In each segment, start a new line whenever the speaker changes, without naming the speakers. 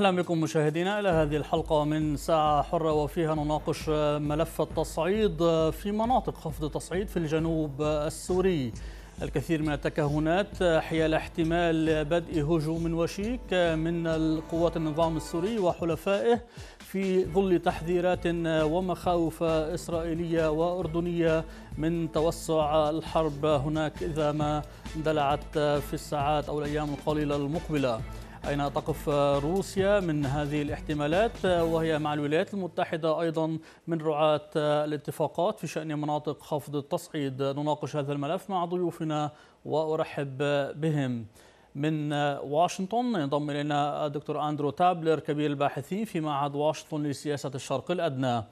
أهلا بكم مشاهدينا إلى هذه الحلقة من ساعة حرة وفيها نناقش ملف التصعيد في مناطق خفض التصعيد في الجنوب السوري الكثير من التكهنات حيال احتمال بدء هجوم وشيك من قوات النظام السوري وحلفائه في ظل تحذيرات ومخاوف إسرائيلية وأردنية من توسع الحرب هناك إذا ما اندلعت في الساعات أو الأيام القليلة المقبلة أين تقف روسيا من هذه الاحتمالات وهي مع الولايات المتحدة أيضا من رعاة الاتفاقات في شأن مناطق خفض التصعيد نناقش هذا الملف مع ضيوفنا وأرحب بهم من واشنطن ينضم إلينا الدكتور أندرو تابلر كبير الباحثين في معهد واشنطن لسياسة الشرق الأدنى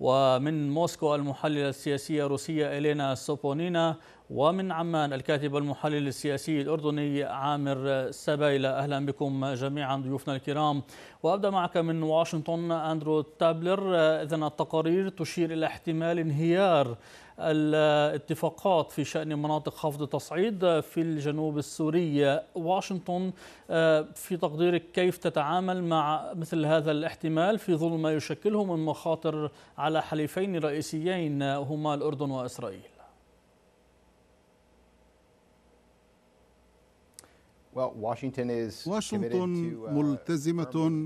ومن موسكو المحللة السياسية الروسية إلينا سوبونينا ومن عمان الكاتب المحلل السياسي الأردني عامر سبايلة أهلا بكم جميعا ضيوفنا الكرام وأبدأ معك من واشنطن أندرو تابلر إذا التقارير تشير إلى احتمال انهيار الاتفاقات في شأن مناطق خفض تصعيد في الجنوب السوري واشنطن آه، في تقديرك كيف تتعامل مع مثل هذا الاحتمال في ظل ما يشكله من مخاطر على حليفين رئيسيين هما الأردن وإسرائيل
واشنطن ملتزمة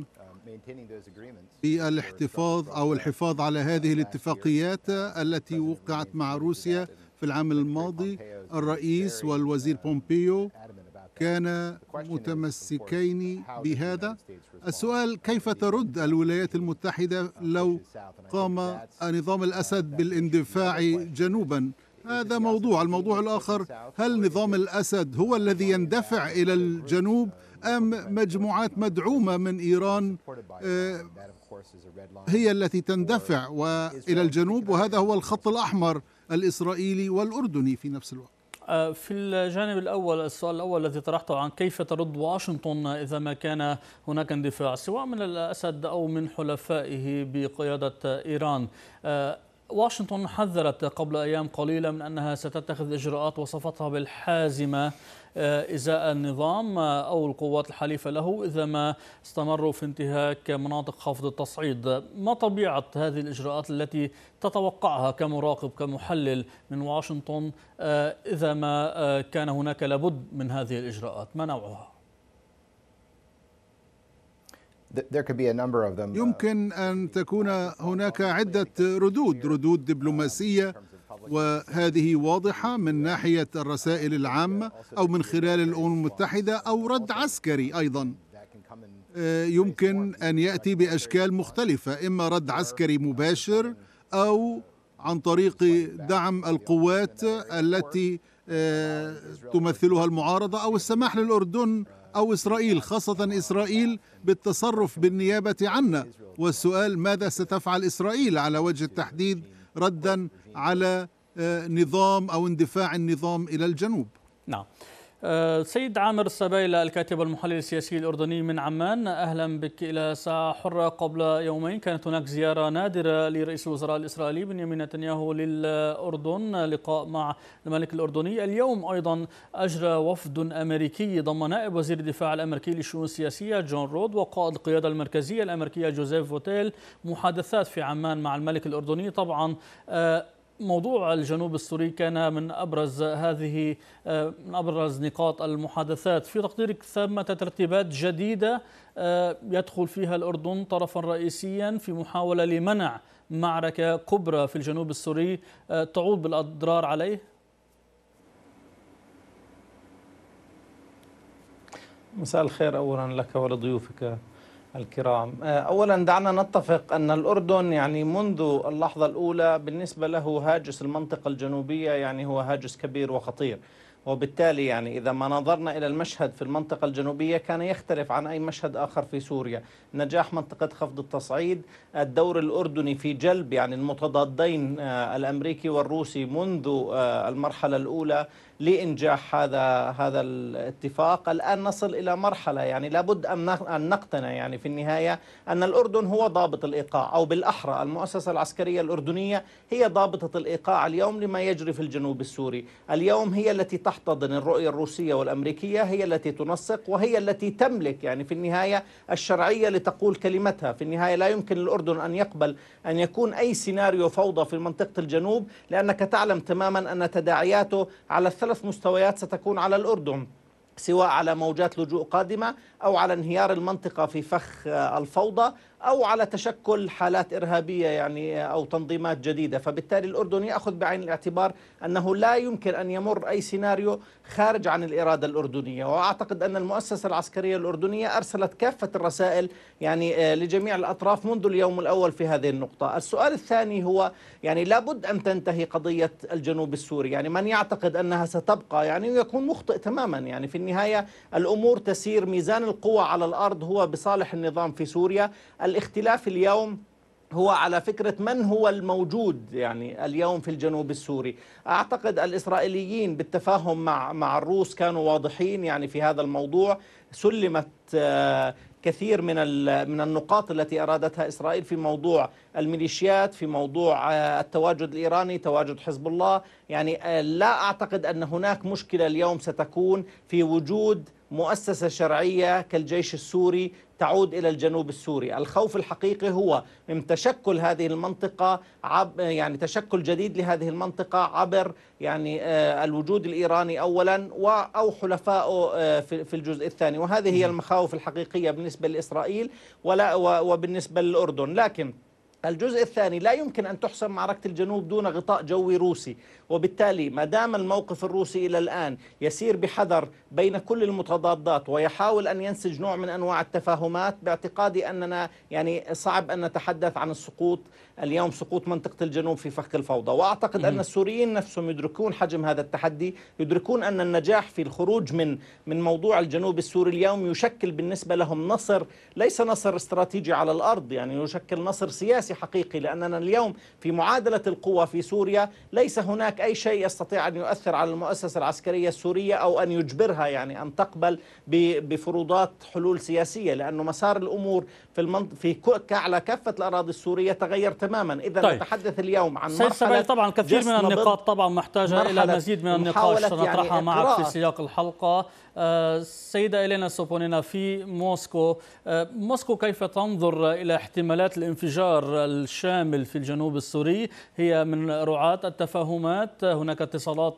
بالاحتفاظ أو الحفاظ على هذه الاتفاقيات uh, التي وقعت مع روسيا في العام الماضي الرئيس والوزير uh, بومبيو كان متمسكين بهذا السؤال كيف ترد الولايات المتحدة لو قام نظام الأسد بالاندفاع جنوبا هذا موضوع الموضوع الآخر هل نظام الأسد هو الذي يندفع إلى الجنوب أم مجموعات مدعومة من إيران آه، هي التي تندفع إلى الجنوب وهذا هو الخط الأحمر الإسرائيلي والأردني في نفس الوقت
آه، في الجانب الأول السؤال الأول الذي طرحته عن كيف ترد واشنطن إذا ما كان هناك اندفاع سواء من الأسد أو من حلفائه بقيادة إيران آه، واشنطن حذرت قبل أيام قليلة من أنها ستتخذ إجراءات وصفتها بالحازمة آه، إزاء النظام آه، أو القوات الحليفة له إذا ما استمروا في انتهاك مناطق خفض التصعيد ما طبيعة هذه الإجراءات التي تتوقعها كمراقب كمحلل من واشنطن آه، إذا ما كان هناك لابد من هذه الإجراءات ما نوعها؟
Uh, يمكن ان تكون هناك عده ردود ردود دبلوماسيه وهذه واضحه من ناحيه الرسائل العامه او من خلال الامم المتحده او رد عسكري ايضا آه، يمكن ان ياتي باشكال مختلفه اما رد عسكري مباشر او عن طريق دعم القوات التي آه، تمثلها المعارضه او السماح للاردن أو إسرائيل خاصة إسرائيل بالتصرف بالنيابة عنا والسؤال ماذا ستفعل إسرائيل على وجه التحديد ردا على آه، نظام أو اندفاع النظام إلى الجنوب
نعم آه، سيد عامر السبايلة الكاتب والمحلل السياسي الأردني من عمان أهلا بك إلى ساعة حرة قبل يومين كانت هناك زيارة نادرة لرئيس الوزراء الإسرائيلي بنيامين نتنياهو للأردن لقاء مع الملك الأردني اليوم أيضا أجرى وفد أمريكي ضم نائب وزير الدفاع الأمريكي للشؤون السياسية جون رود وقائد القيادة المركزية الأمريكية جوزيف فوتيل محادثات في عمان مع الملك الأردني طبعا آه، موضوع الجنوب السوري كان من ابرز هذه آه، من ابرز نقاط المحادثات، في تقديرك ثمة ترتيبات جديدة آه، يدخل فيها الاردن طرفا رئيسيا في محاولة لمنع معركة كبرى في الجنوب السوري آه، تعود بالاضرار عليه؟
مساء الخير اولا لك ولضيوفك. الكرام آه، أولا دعنا نتفق أن الأردن يعني منذ اللحظة الأولى بالنسبة له هاجس المنطقة الجنوبية يعني هو هاجس كبير وخطير وبالتالي يعني إذا ما نظرنا إلى المشهد في المنطقة الجنوبية كان يختلف عن أي مشهد آخر في سوريا نجاح منطقة خفض التصعيد الدور الأردني في جلب يعني المتضادين آه، الأمريكي والروسي منذ آه، المرحلة الأولى لإنجاح هذا هذا الاتفاق الآن نصل إلى مرحلة يعني لابد أن نقتنع يعني في النهاية أن الأردن هو ضابط الإيقاع أو بالأحرى المؤسسة العسكرية الأردنية هي ضابطة الإيقاع اليوم لما يجري في الجنوب السوري اليوم هي التي تحتضن الرؤية الروسية والأمريكية هي التي تنسق وهي التي تملك يعني في النهاية الشرعية لتقول كلمتها في النهاية لا يمكن الأردن أن يقبل أن يكون أي سيناريو فوضى في منطقة الجنوب لأنك تعلم تماما أن تداعياته على الثلاث ثلاث مستويات ستكون على الأردن سواء على موجات لجوء قادمة أو على انهيار المنطقة في فخ آه، الفوضى أو على تشكل حالات إرهابية يعني أو تنظيمات جديدة فبالتالي الأردن يأخذ بعين الاعتبار أنه لا يمكن أن يمر أي سيناريو خارج عن الإرادة الأردنية وأعتقد أن المؤسسة العسكرية الأردنية أرسلت كافة الرسائل يعني آه، لجميع الأطراف منذ اليوم الأول في هذه النقطة السؤال الثاني هو يعني لابد أن تنتهي قضية الجنوب السوري يعني من يعتقد أنها ستبقى يعني يكون مخطئ تماما يعني في النهاية الأمور تسير ميزان القوى على الأرض هو بصالح النظام في سوريا الاختلاف اليوم هو على فكرة من هو الموجود يعني اليوم في الجنوب السوري أعتقد الإسرائيليين بالتفاهم مع, مع الروس كانوا واضحين يعني في هذا الموضوع سلمت آه، كثير من من النقاط التي ارادتها اسرائيل في موضوع الميليشيات في موضوع آه، التواجد الايراني تواجد حزب الله يعني آه، لا اعتقد ان هناك مشكله اليوم ستكون في وجود مؤسسه شرعيه كالجيش السوري تعود إلى الجنوب السوري الخوف الحقيقي هو من تشكل هذه المنطقة عب يعني تشكل جديد لهذه المنطقة عبر يعني آه، الوجود الإيراني أولا أو حلفائه آه، في الجزء الثاني وهذه هي المخاوف الحقيقية بالنسبة لإسرائيل ولا وبالنسبة للأردن لكن الجزء الثاني لا يمكن أن تحسم معركة الجنوب دون غطاء جوي روسي وبالتالي ما دام الموقف الروسي إلى الآن يسير بحذر بين كل المتضادات ويحاول أن ينسج نوع من أنواع التفاهمات باعتقادي أننا يعني صعب أن نتحدث عن السقوط اليوم سقوط منطقة الجنوب في فخ الفوضى وأعتقد أن السوريين نفسهم يدركون حجم هذا التحدي يدركون أن النجاح في الخروج من من موضوع الجنوب السوري اليوم يشكل بالنسبة لهم نصر ليس نصر استراتيجي على الأرض يعني يشكل نصر سياسي حقيقي لأننا اليوم في معادلة القوى في سوريا ليس هناك أي شيء يستطيع أن يؤثر على المؤسسة العسكرية السورية أو أن يجبرها يعني أن تقبل بفروضات حلول سياسية لأنه مسار الأمور في المنطقة في على كافة الأراضي السورية تغير تماما اذا طيب. نتحدث اليوم عن مرحله طبعا كثير من النقاط طبعا محتاجه الى مزيد من النقاش يعني سنطرحها يعني معك في
سياق الحلقه السيدة إلينا سوبونينا في موسكو آه، موسكو كيف تنظر إلى احتمالات الانفجار الشامل في الجنوب السوري هي من رعاة التفاهمات هناك اتصالات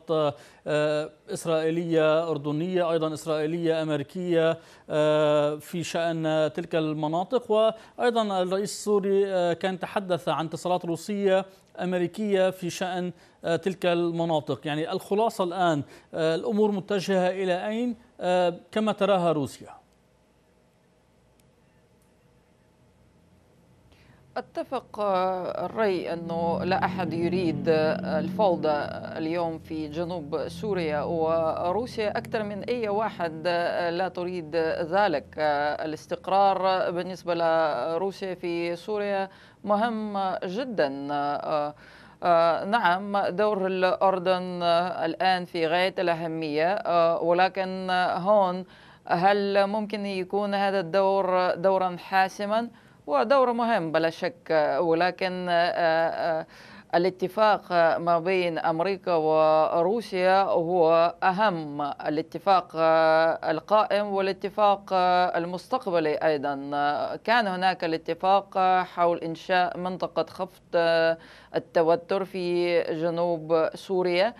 آه، إسرائيلية أردنية أيضا إسرائيلية أمريكية آه، في شأن تلك المناطق وأيضا الرئيس السوري كان تحدث عن اتصالات روسية أمريكية في شأن تلك المناطق يعني الخلاصة الآن الأمور متجهة إلى أين آه، كما تراها روسيا
اتفق آه، الرأي أنه لا أحد يريد آه، الفوضى اليوم في جنوب سوريا وروسيا أكثر من أي واحد لا تريد ذلك الاستقرار بالنسبة لروسيا في سوريا مهم جداً آه، نعم دور الأردن آه، الآن في غاية الأهمية آه، ولكن هون هل ممكن يكون هذا الدور دورا حاسما ودور مهم بلا شك ولكن الاتفاق ما بين أمريكا وروسيا هو أهم الاتفاق القائم والاتفاق المستقبلي أيضا كان هناك الاتفاق حول إنشاء منطقة خفض التوتر في جنوب سوريا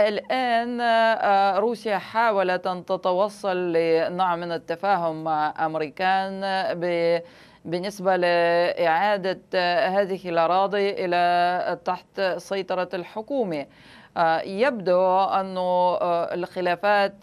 الآن آه، روسيا حاولت أن تتوصل لنوع من التفاهم مع أمريكان ب بالنسبة لإعادة آه، هذه الأراضي إلى تحت سيطرة الحكومة آه، يبدو أن الخلافات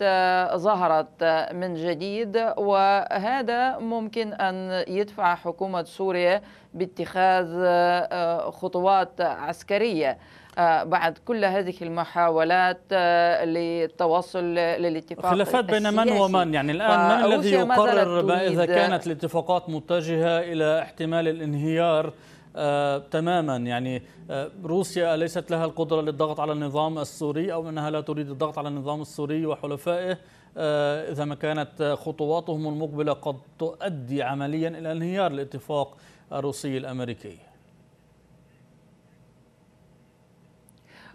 ظهرت من جديد وهذا ممكن أن يدفع حكومة سوريا باتخاذ آه، خطوات عسكريه آه، بعد كل هذه المحاولات آه، للتوصل للاتفاق خلافات بين من ومن يعني الآن من الذي يقرر ما إذا كانت
الاتفاقات متجهة إلى احتمال الانهيار آه، تماما يعني آه، روسيا ليست لها القدرة للضغط على النظام السوري أو أنها لا تريد الضغط على النظام السوري وحلفائه آه، إذا ما كانت خطواتهم المقبلة قد تؤدي عمليا إلى انهيار الاتفاق الروسي الأمريكي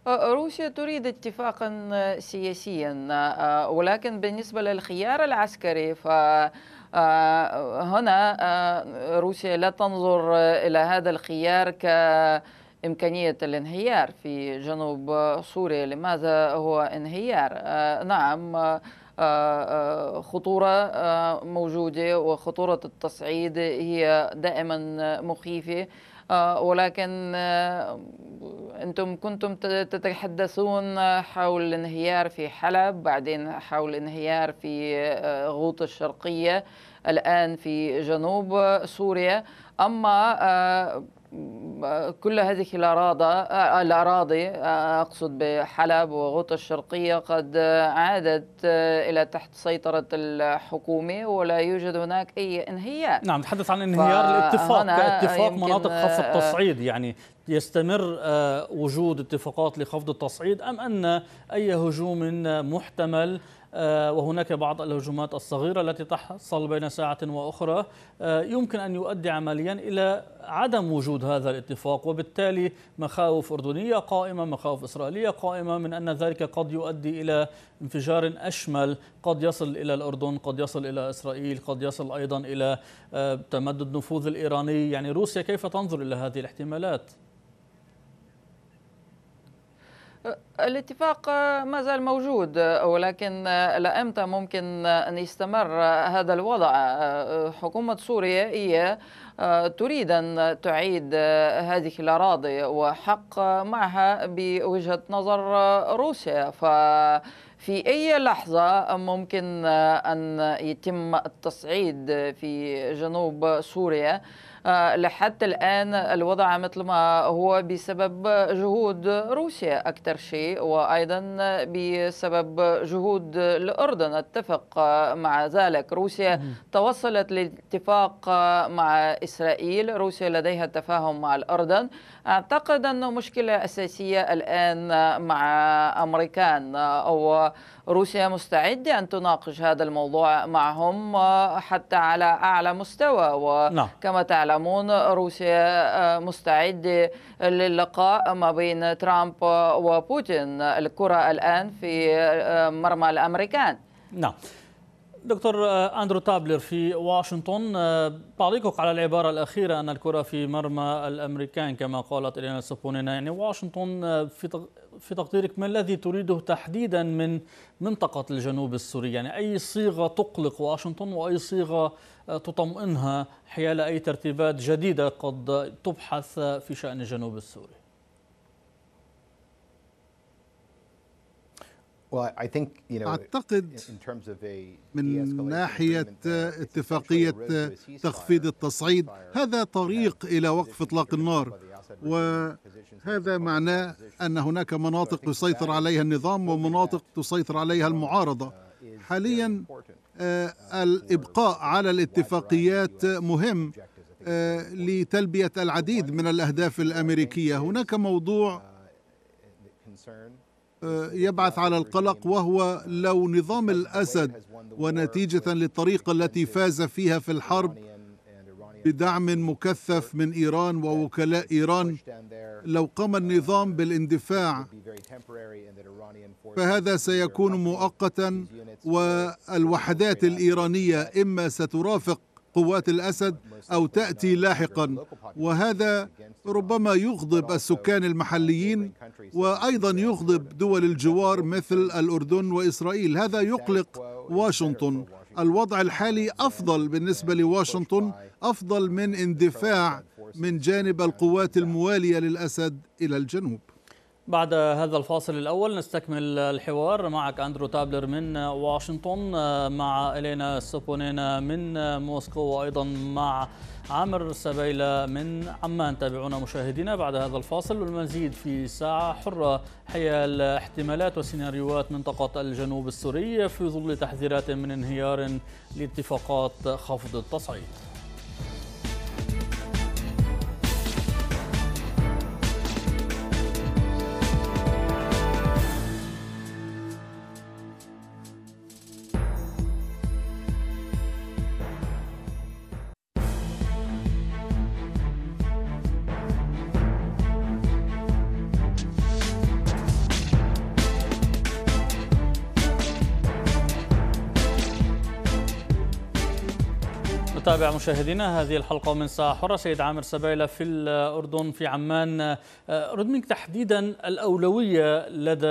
روسيا تريد اتفاقا سياسيا ولكن بالنسبة للخيار العسكري ف هنا روسيا لا تنظر إلى هذا الخيار كإمكانية الانهيار في جنوب سوريا لماذا هو انهيار نعم آه، آه، خطورة آه، موجودة وخطورة التصعيد هي دائما مخيفة ولكن أنتم كنتم تتحدثون حول الانهيار في حلب بعدين حول الانهيار في غوط الشرقية الآن في جنوب سوريا أما كل هذه الأراضي الأراضي أقصد بحلب وغوطة الشرقية قد عادت إلى تحت سيطرة الحكومة ولا يوجد هناك أي انهيار نعم
نتحدث عن انهيار الاتفاق كاتفاق مناطق خفض آه. التصعيد يعني يستمر آه، وجود اتفاقات لخفض التصعيد أم أن أي هجوم محتمل آه، وهناك بعض الهجمات الصغيرة التي تحصل بين ساعة وأخرى آه، يمكن أن يؤدي عمليا إلى عدم وجود هذا الاتفاق وبالتالي مخاوف أردنية قائمة مخاوف إسرائيلية قائمة من أن ذلك قد يؤدي إلى انفجار أشمل قد يصل إلى الأردن قد يصل إلى إسرائيل قد يصل أيضا إلى آه، تمدد نفوذ الإيراني يعني روسيا كيف تنظر إلى هذه الاحتمالات؟
الاتفاق ما زال موجود ولكن لأمتى ممكن أن يستمر هذا الوضع حكومة سوريا هي تريد أن تعيد هذه الأراضي وحق معها بوجهة نظر روسيا ف في أي لحظة ممكن أن يتم التصعيد في جنوب سوريا آه، لحتى الآن الوضع مثل ما هو بسبب جهود روسيا أكثر شيء وأيضا بسبب جهود الأردن اتفق مع ذلك روسيا توصلت لاتفاق مع إسرائيل روسيا لديها تفاهم مع الأردن أعتقد أنه مشكلة أساسية الآن مع أمريكان أو آه، روسيا مستعدة أن تناقش هذا الموضوع معهم آه، حتى على أعلى مستوى نعم. وكما تعلمون روسيا آه، مستعدة للقاء ما بين ترامب وبوتين الكرة الآن في آه، مرمى الأمريكان نعم
دكتور أندرو تابلر في واشنطن آه، تعليقك على العبارة الأخيرة أن الكرة في مرمى الأمريكان كما قالت إلينا سبونينا يعني واشنطن آه، في في تقديرك ما الذي تريده تحديدا من منطقة الجنوب السوري يعني أي صيغة تقلق واشنطن وأي صيغة آه، تطمئنها حيال أي ترتيبات جديدة قد تبحث في شأن الجنوب السوري
أعتقد من ناحية uh, اتفاقية تخفيض التصعيد هذا طريق إلى وقف إطلاق النار وهذا معناه أن هناك مناطق يسيطر عليها النظام ومناطق تسيطر عليها المعارضة uh, حاليا uh, آه، الإبقاء على الاتفاقيات مهم آه، لتلبية العديد من الأهداف الأمريكية هناك موضوع آه، يبعث على القلق وهو لو نظام الاسد ونتيجه للطريقه التي فاز فيها في الحرب بدعم مكثف من ايران ووكلاء ايران لو قام النظام بالاندفاع فهذا سيكون مؤقتا والوحدات الايرانيه اما سترافق قوات الاسد او تاتي لاحقا وهذا ربما يغضب السكان المحليين وايضا يغضب دول الجوار مثل الاردن واسرائيل هذا يقلق واشنطن الوضع الحالي افضل بالنسبه لواشنطن افضل من اندفاع من جانب القوات المواليه للاسد الى الجنوب
بعد هذا الفاصل الأول نستكمل الحوار معك أندرو تابلر من واشنطن مع إلينا سوبونينا من موسكو وأيضا مع عامر سبيلة من عمان تابعونا مشاهدينا بعد هذا الفاصل والمزيد في ساعة حرة حيال احتمالات وسيناريوهات منطقة الجنوب السوري في ظل تحذيرات من انهيار لاتفاقات خفض التصعيد نتابع مشاهدينا هذه الحلقة من ساعة حرة سيد عامر سبايلة في الأردن في عمان أه، أريد منك تحديدا الأولوية لدى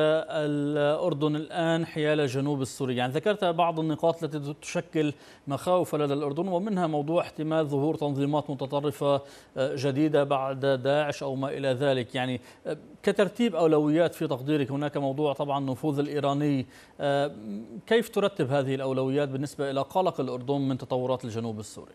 الأردن الآن حيال جنوب السوري يعني ذكرت بعض النقاط التي تشكل مخاوف لدى الأردن ومنها موضوع احتمال ظهور تنظيمات متطرفة أه، جديدة بعد داعش أو ما إلى ذلك يعني أه، كترتيب أولويات في تقديرك هناك موضوع طبعا النفوذ الإيراني آه، كيف ترتب هذه الأولويات بالنسبة إلى قلق الأردن من تطورات الجنوب السوري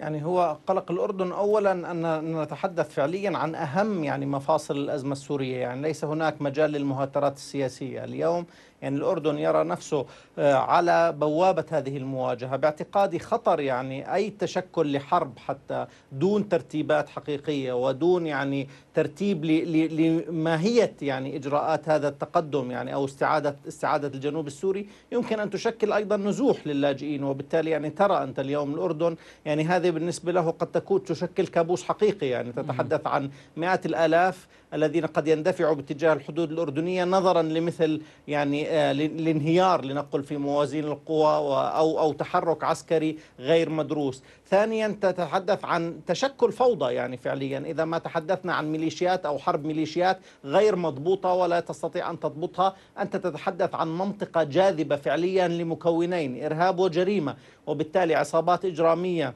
يعني هو قلق الأردن أولا أن نتحدث فعليا عن أهم يعني مفاصل الأزمة السورية يعني ليس هناك مجال للمهاترات السياسية اليوم يعني الأردن يرى نفسه آه، على بوابة هذه المواجهة باعتقادي خطر يعني أي تشكل لحرب حتى دون ترتيبات حقيقية ودون يعني ترتيب لماهية يعني إجراءات هذا التقدم يعني أو استعادة استعادة الجنوب السوري يمكن أن تشكل أيضا نزوح للاجئين وبالتالي يعني ترى أنت اليوم الأردن يعني هذه بالنسبة له قد تكون تشكل كابوس حقيقي يعني تتحدث عن مئات الآلاف الذين قد يندفعوا باتجاه الحدود الأردنية نظرا لمثل يعني الانهيار آه، لنقل في موازين القوى أو أو تحرك عسكري غير مدروس ثانيا تتحدث عن تشكل فوضى يعني فعليا إذا ما تحدثنا عن ميليشيات أو حرب ميليشيات غير مضبوطة ولا تستطيع أن تضبطها أنت تتحدث عن منطقة جاذبة فعليا لمكونين إرهاب وجريمة وبالتالي عصابات إجرامية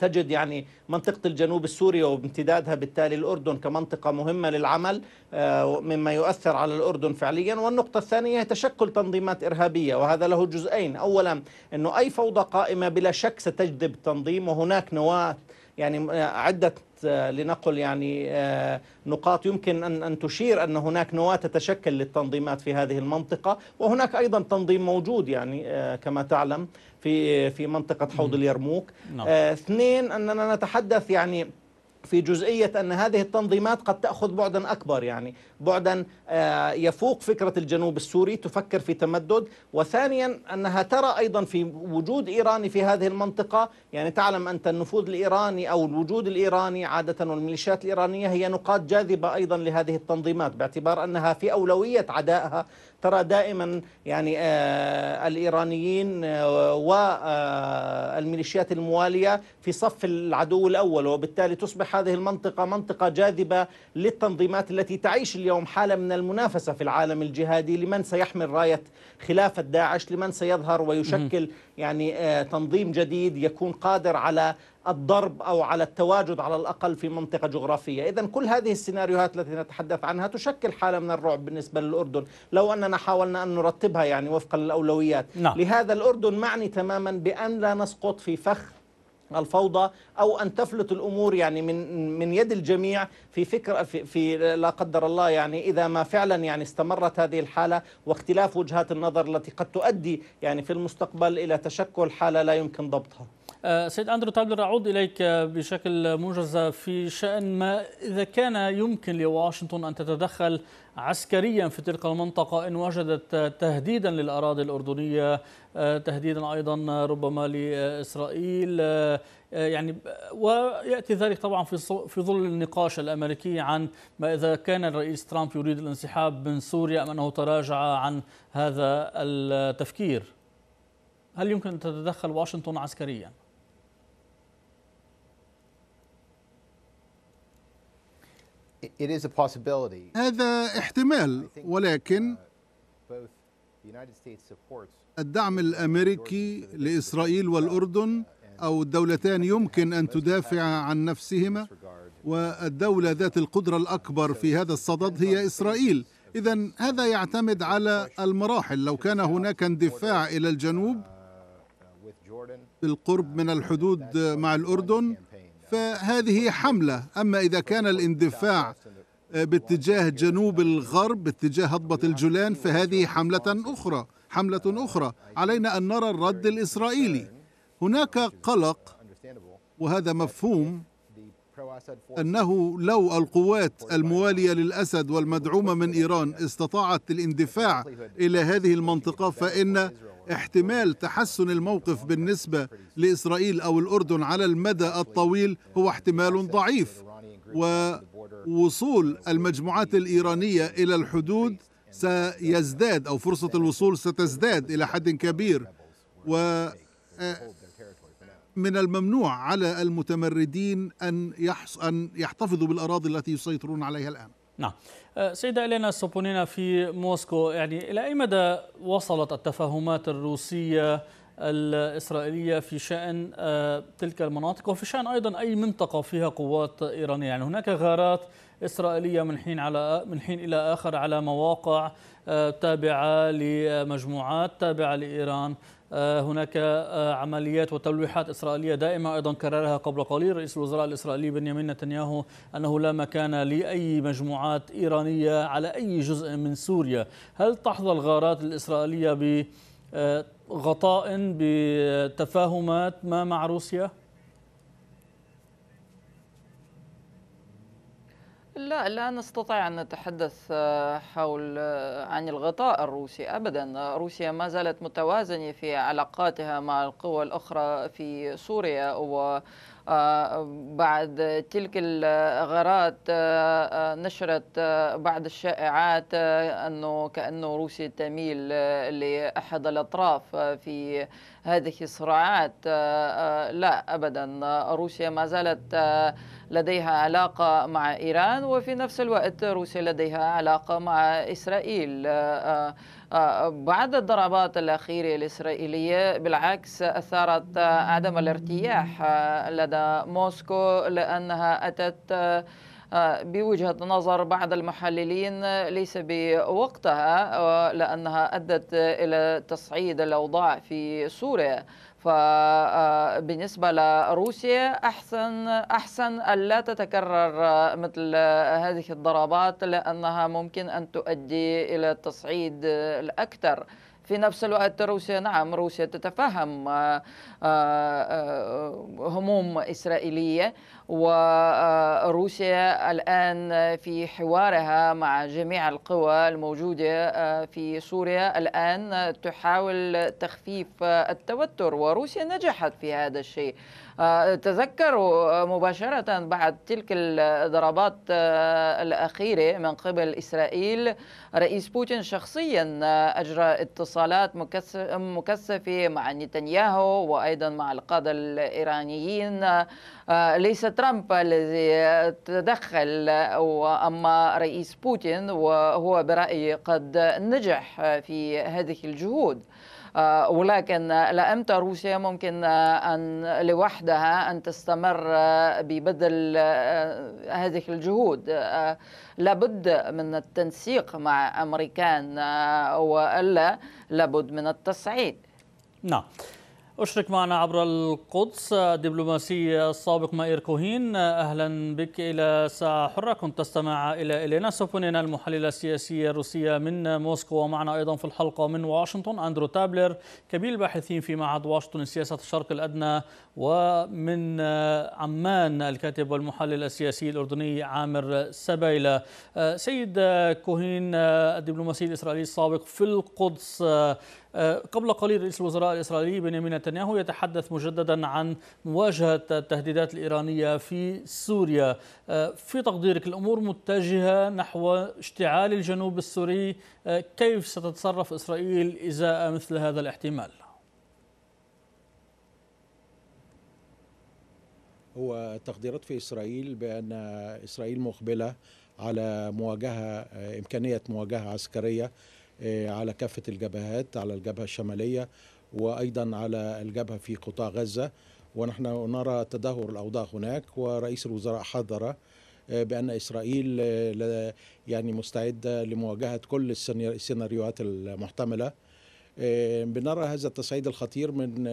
تجد يعني منطقة الجنوب السوري وامتدادها بالتالي الأردن كمنطقة مهمة للعمل آه، مما يؤثر على الأردن فعليا والنقطة الثانية هي تشكل تنظيمات إرهابية وهذا له جزئين أولا أنه أي فوضى قائمة بلا شك ستجذب تنظيم وهناك نواة يعني آه، عدة آه، لنقل يعني نقاط يمكن أن أن تشير أن هناك نواة تتشكل للتنظيمات في هذه المنطقة وهناك أيضا تنظيم موجود يعني كما تعلم في في منطقه حوض اليرموك نعم. آه، اثنين اننا نتحدث يعني في جزئية أن هذه التنظيمات قد تأخذ بعدا أكبر يعني بعدا آه، يفوق فكرة الجنوب السوري تفكر في تمدد وثانيا أنها ترى أيضا في وجود إيراني في هذه المنطقة يعني تعلم أنت النفوذ الإيراني أو الوجود الإيراني عادة والميليشيات الإيرانية هي نقاط جاذبة أيضا لهذه التنظيمات باعتبار أنها في أولوية عدائها ترى دائما يعني آه، الإيرانيين آه، والميليشيات الموالية في صف العدو الأول وبالتالي تصبح هذه المنطقة منطقة جاذبة للتنظيمات التي تعيش اليوم لهم حالة من المنافسة في العالم الجهادي لمن سيحمل راية خلافة داعش لمن سيظهر ويشكل يعني آه، تنظيم جديد يكون قادر على الضرب أو على التواجد على الأقل في منطقة جغرافية إذا كل هذه السيناريوهات التي نتحدث عنها تشكل حالة من الرعب بالنسبة للأردن لو أننا حاولنا أن نرتبها يعني وفقا للأولويات نعم. لهذا الأردن معني تماما بأن لا نسقط في فخ الفوضى او ان تفلت الامور يعني من من يد الجميع في فكره في, في لا قدر الله يعني اذا ما فعلا يعني استمرت هذه الحاله واختلاف وجهات النظر التي قد تؤدي يعني في المستقبل الى تشكل حاله لا يمكن ضبطها.
آه، سيد أندرو تابلر طيب، أعود إليك آه، بشكل موجز في شأن ما إذا كان يمكن لواشنطن أن تتدخل عسكريا في تلك المنطقة إن وجدت تهديدا للأراضي الأردنية آه، تهديدا أيضا ربما لإسرائيل يعني ويأتي ذلك طبعا في في ظل النقاش الأمريكي عن ما إذا كان الرئيس ترامب يريد الانسحاب من سوريا أم أنه تراجع عن هذا التفكير هل يمكن أن تتدخل واشنطن عسكرياً؟ هذا
احتمال ولكن uh, الدعم الامريكي لاسرائيل والاردن او الدولتان يمكن ان تدافع عن نفسهما والدوله ذات القدره الاكبر في هذا الصدد هي اسرائيل اذا هذا يعتمد على المراحل لو كان هناك اندفاع الى الجنوب uh, uh, بالقرب من الحدود مع الاردن فهذه حملة أما إذا كان الاندفاع آه، باتجاه جنوب الغرب باتجاه هضبة الجولان فهذه حملة أخرى حملة أخرى علينا أن نرى الرد الإسرائيلي هناك قلق وهذا مفهوم أنه لو القوات الموالية للأسد والمدعومة من إيران استطاعت الاندفاع إلى هذه المنطقة فإن احتمال تحسن الموقف بالنسبة لإسرائيل أو الأردن على المدى الطويل هو احتمال ضعيف ووصول المجموعات الإيرانية إلى الحدود سيزداد أو فرصة الوصول ستزداد إلى حد كبير و آه، من الممنوع على المتمردين أن, أن يحتفظوا بالأراضي التي يسيطرون عليها الآن
نعم سيدة إلينا سوبونينا في موسكو يعني إلى أي مدى وصلت التفاهمات الروسية الإسرائيلية في شأن آه، تلك المناطق وفي شأن أيضا أي منطقة فيها قوات إيرانية يعني هناك غارات إسرائيلية من حين على من حين إلى آخر على مواقع آه، تابعة لمجموعات تابعة لإيران آه، هناك آه، عمليات وتلويحات إسرائيلية دائمة أيضا كررها قبل قليل رئيس الوزراء الإسرائيلي بنيامين نتنياهو أنه لا مكان لأي مجموعات إيرانية على أي جزء من سوريا هل تحظى الغارات الإسرائيلية بغطاء آه، بتفاهمات ما مع روسيا؟
لا لا نستطيع أن نتحدث آه، حول آه، عن الغطاء الروسي أبدا آه، روسيا ما زالت متوازنة في علاقاتها مع القوى الأخرى في سوريا و بعد تلك الغارات آه، آه، نشرت آه، بعض الشائعات أنه كأنه روسيا تميل لأحد الأطراف في هذه الصراعات لا أبدا روسيا ما زالت لديها علاقة مع إيران وفي نفس الوقت روسيا لديها علاقة مع إسرائيل بعد الضربات الأخيرة الإسرائيلية بالعكس أثارت عدم الارتياح لدى موسكو لأنها أتت بوجهة نظر بعض المحللين ليس بوقتها لأنها أدت إلى تصعيد الأوضاع في سوريا فبالنسبة آه، لروسيا أحسن أحسن ألا تتكرر آه، مثل آه، هذه الضربات لأنها ممكن أن تؤدي إلى التصعيد الأكثر في نفس الوقت روسيا نعم روسيا تتفهم هموم إسرائيلية وروسيا الآن في حوارها مع جميع القوى الموجودة آه، في سوريا الآن تحاول تخفيف التوتر وروسيا نجحت في هذا الشيء آه، تذكروا آه، مباشرة بعد تلك الضربات آه، الأخيرة من قبل إسرائيل رئيس بوتين شخصيا أجرى اتصالات مكثفة مع نتنياهو وأيضا مع القادة الإيرانيين ليس ترامب الذي تدخل وأما رئيس بوتين وهو برأيي قد نجح في هذه الجهود آه، ولكن لامتى روسيا ممكن آه، ان لوحدها ان تستمر آه، ببذل هذه الجهود لابد من التنسيق مع امريكان والا لابد من التصعيد
نعم أشرك معنا عبر القدس الدبلوماسي السابق مائير كوهين أهلا بك إلى ساعة حرة كنت تستمع إلى إلينا سوبونينا المحللة السياسية الروسية من موسكو ومعنا أيضا في الحلقة من واشنطن أندرو تابلر كبير الباحثين في معهد واشنطن سياسة الشرق الأدنى ومن عمان الكاتب والمحلل السياسي الأردني عامر سبيلة سيد كوهين الدبلوماسي الإسرائيلي السابق في القدس آه، قبل قليل رئيس الوزراء الإسرائيلي بنيامين نتنياهو يتحدث مجددا عن مواجهة التهديدات الإيرانية في سوريا آه، في تقديرك الأمور متجهة نحو اشتعال الجنوب السوري آه، كيف ستتصرف إسرائيل إزاء مثل هذا الاحتمال؟
هو تقديرات في إسرائيل بأن إسرائيل مقبلة على مواجهة إمكانية مواجهة عسكرية آه، على كافة الجبهات على الجبهة الشمالية وأيضا على الجبهة في قطاع غزة ونحن نرى تدهور الأوضاع هناك ورئيس الوزراء حذر آه، بأن إسرائيل آه، يعني مستعدة لمواجهة كل السيناريوهات المحتملة بنرى هذا التصعيد الخطير من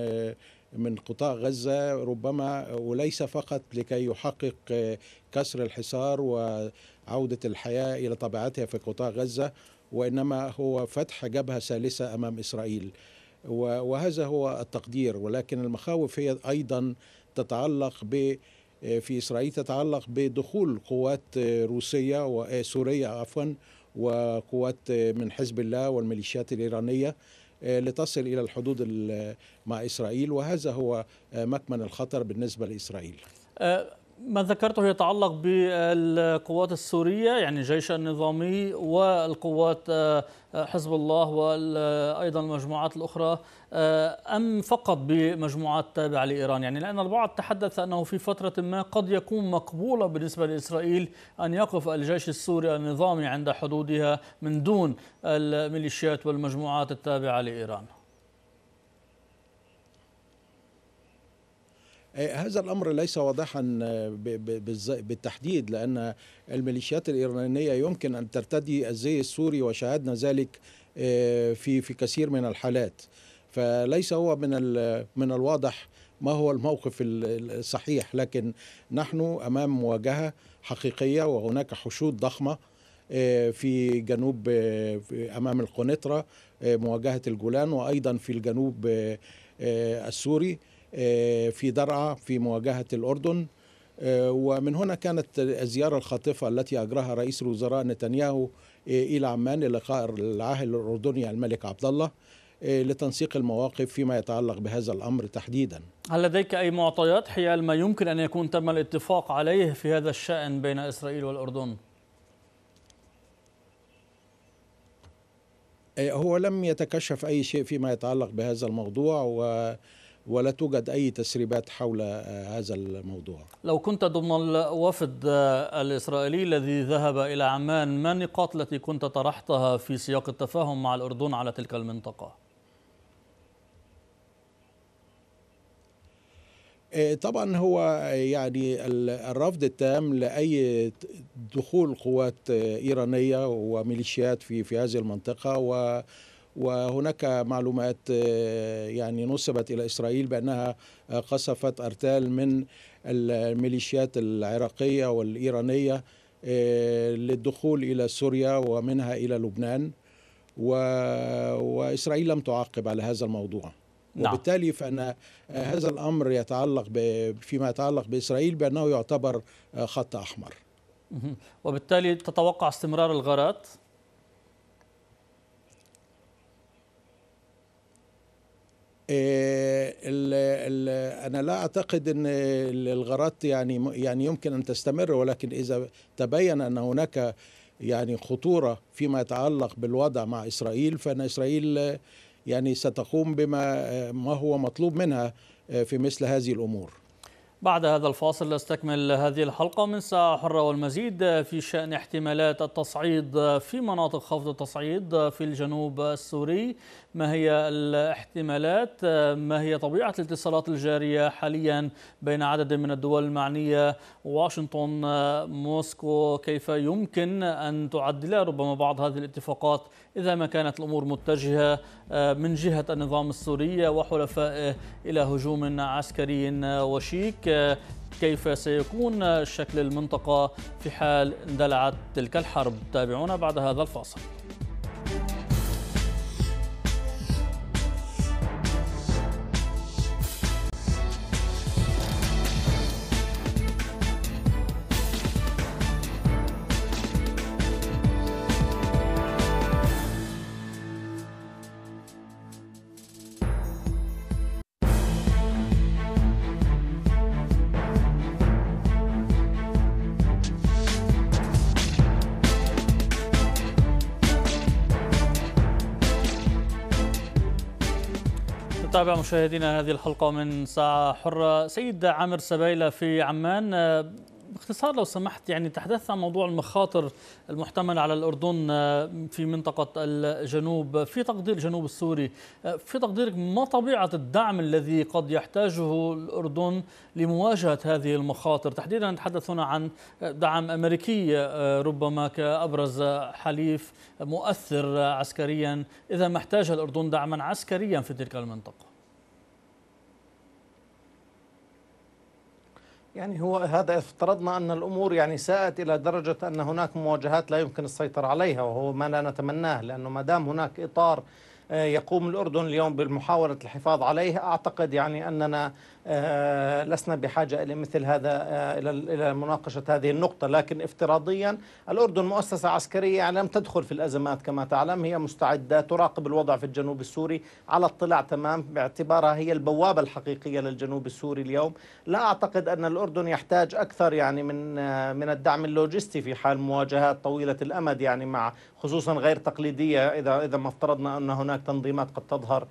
من قطاع غزة ربما وليس فقط لكي يحقق كسر الحصار وعودة الحياة إلى طبيعتها في قطاع غزة وإنما هو فتح جبهة ثالثة أمام إسرائيل وهذا هو التقدير ولكن المخاوف هي أيضا تتعلق ب في إسرائيل تتعلق بدخول قوات روسية وسورية عفوا وقوات من حزب الله والميليشيات الإيرانية لتصل إلى الحدود مع إسرائيل وهذا هو مكمن الخطر بالنسبة لإسرائيل
ما ذكرته يتعلق بالقوات السورية يعني الجيش النظامي والقوات آه، آه، حزب الله وأيضا آه، المجموعات الأخرى أم فقط بمجموعات تابعة لإيران يعني لأن البعض تحدث أنه في فترة ما قد يكون مقبولة بالنسبة لإسرائيل أن يقف الجيش السوري النظامي عند حدودها من دون الميليشيات والمجموعات التابعة لإيران
آه، هذا الامر ليس واضحا آه، بالتحديد لان الميليشيات الايرانيه يمكن ان ترتدي الزي السوري وشاهدنا ذلك آه، في في كثير من الحالات فليس هو من من الواضح ما هو الموقف الصحيح لكن نحن امام مواجهه حقيقيه وهناك حشود ضخمه في جنوب امام القنيطره مواجهه الجولان وايضا في الجنوب السوري آه، في درعا في مواجهة الأردن آه، ومن هنا كانت الزيارة الخاطفة التي أجراها رئيس الوزراء نتنياهو آه، إلى عمان للقاء العاهل الأردني الملك عبد الله لتنسيق المواقف فيما يتعلق بهذا الأمر تحديدا
هل لديك أي معطيات حيال ما يمكن أن يكون تم الاتفاق عليه في هذا الشأن بين إسرائيل والأردن؟
هو لم يتكشف أي شيء فيما يتعلق بهذا الموضوع و ولا توجد أي تسريبات حول آه، هذا الموضوع
لو كنت ضمن الوفد آه، الإسرائيلي الذي ذهب إلى عمان ما النقاط التي كنت طرحتها في سياق التفاهم مع الأردن على تلك المنطقة؟
آه، طبعا هو يعني الرفض التام لاي دخول قوات ايرانيه وميليشيات في في هذه المنطقه و وهناك معلومات آه، يعني نسبت إلى إسرائيل بأنها آه، قصفت أرتال من الميليشيات العراقية والإيرانية آه، للدخول إلى سوريا ومنها إلى لبنان و... وإسرائيل لم تعقب على هذا الموضوع نعم. وبالتالي فان هذا الامر يتعلق ب... فيما يتعلق باسرائيل بانه يعتبر خط احمر
وبالتالي تتوقع استمرار الغارات
الـ إيه، الـ انا لا اعتقد ان الغارات يعني يعني يمكن ان تستمر ولكن اذا تبين ان هناك يعني خطوره فيما يتعلق بالوضع مع اسرائيل فان اسرائيل يعني ستقوم بما آه، ما هو مطلوب منها آه، في مثل هذه الامور
بعد هذا الفاصل نستكمل هذه الحلقة من ساعة حرة والمزيد في شأن احتمالات التصعيد في مناطق خفض التصعيد في الجنوب السوري ما هي الاحتمالات ما هي طبيعة الاتصالات الجارية حاليا بين عدد من الدول المعنية واشنطن موسكو كيف يمكن أن تعدل ربما بعض هذه الاتفاقات إذا ما كانت الأمور متجهة آه، من جهة النظام السوري وحلفائه إلى هجوم عسكري وشيك آه، كيف سيكون شكل المنطقة في حال اندلعت تلك الحرب تابعونا بعد هذا الفاصل مشاهدينا هذه الحلقة من ساعة حرة سيد عامر سبايلة في عمان آه، باختصار لو سمحت يعني تحدثت عن موضوع المخاطر المحتملة على الأردن آه، في منطقة الجنوب في تقدير الجنوب السوري آه، في تقديرك ما طبيعة الدعم الذي قد يحتاجه الأردن لمواجهة هذه المخاطر تحديدا نتحدث هنا عن دعم أمريكي ربما كأبرز حليف مؤثر عسكريا إذا ما احتاج الأردن دعما عسكريا في تلك المنطقة
يعني هو هذا افترضنا أن الأمور يعني ساءت إلى درجة أن هناك مواجهات لا يمكن السيطرة عليها وهو ما لا نتمناه لأنه ما دام هناك إطار آه، يقوم الأردن اليوم بمحاولة الحفاظ عليه أعتقد يعني أننا آه، لسنا بحاجة إلى مثل هذا آه، إلى مناقشة هذه النقطة لكن افتراضيا الأردن مؤسسة عسكرية يعني لم تدخل في الأزمات كما تعلم هي مستعدة تراقب الوضع في الجنوب السوري على اطلاع تمام باعتبارها هي البوابة الحقيقية للجنوب السوري اليوم لا أعتقد أن الأردن يحتاج أكثر يعني من آه، من الدعم اللوجستي في حال مواجهات طويلة الأمد يعني مع خصوصا غير تقليدية إذا إذا ما افترضنا أن هناك تنظيمات قد تظهر